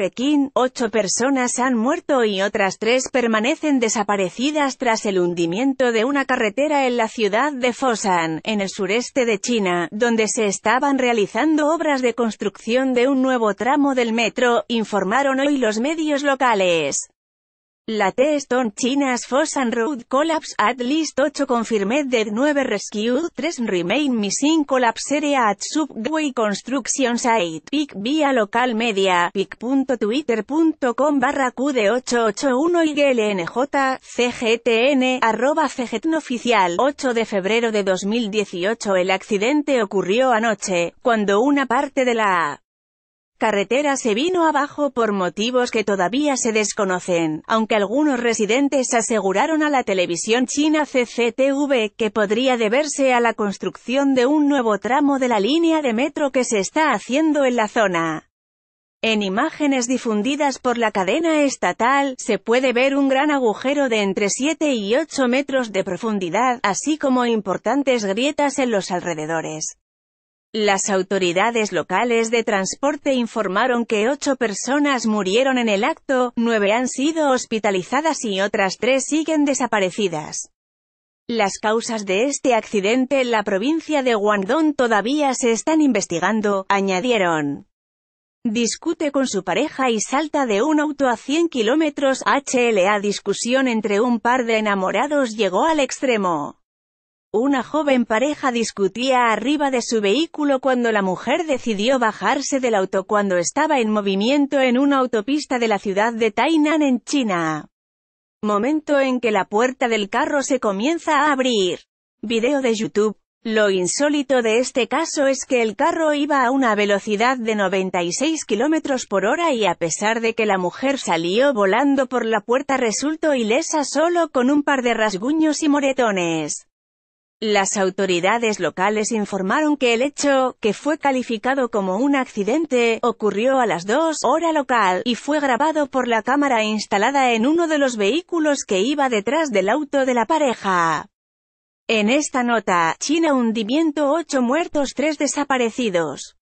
Pekín, ocho personas han muerto y otras tres permanecen desaparecidas tras el hundimiento de una carretera en la ciudad de Fosan, en el sureste de China, donde se estaban realizando obras de construcción de un nuevo tramo del metro, informaron hoy los medios locales. La T-Stone China's Foss Road Collapse at least 8 confirmed dead 9 Rescue 3 remain missing collapse area at subway construction site. Pic vía local media. pic.twitter.com barra QD881 y CGTN, arroba CGTN oficial. 8 de febrero de 2018 El accidente ocurrió anoche, cuando una parte de la carretera se vino abajo por motivos que todavía se desconocen, aunque algunos residentes aseguraron a la televisión china CCTV que podría deberse a la construcción de un nuevo tramo de la línea de metro que se está haciendo en la zona. En imágenes difundidas por la cadena estatal, se puede ver un gran agujero de entre 7 y 8 metros de profundidad, así como importantes grietas en los alrededores. Las autoridades locales de transporte informaron que ocho personas murieron en el acto, nueve han sido hospitalizadas y otras tres siguen desaparecidas. Las causas de este accidente en la provincia de Guangdong todavía se están investigando, añadieron. Discute con su pareja y salta de un auto a 100 kilómetros HLA. Discusión entre un par de enamorados llegó al extremo. Una joven pareja discutía arriba de su vehículo cuando la mujer decidió bajarse del auto cuando estaba en movimiento en una autopista de la ciudad de Tainan en China. Momento en que la puerta del carro se comienza a abrir. Video de YouTube. Lo insólito de este caso es que el carro iba a una velocidad de 96 km por hora y a pesar de que la mujer salió volando por la puerta resultó ilesa solo con un par de rasguños y moretones. Las autoridades locales informaron que el hecho, que fue calificado como un accidente, ocurrió a las 2 hora local, y fue grabado por la cámara instalada en uno de los vehículos que iba detrás del auto de la pareja. En esta nota, China hundimiento 8 muertos 3 desaparecidos.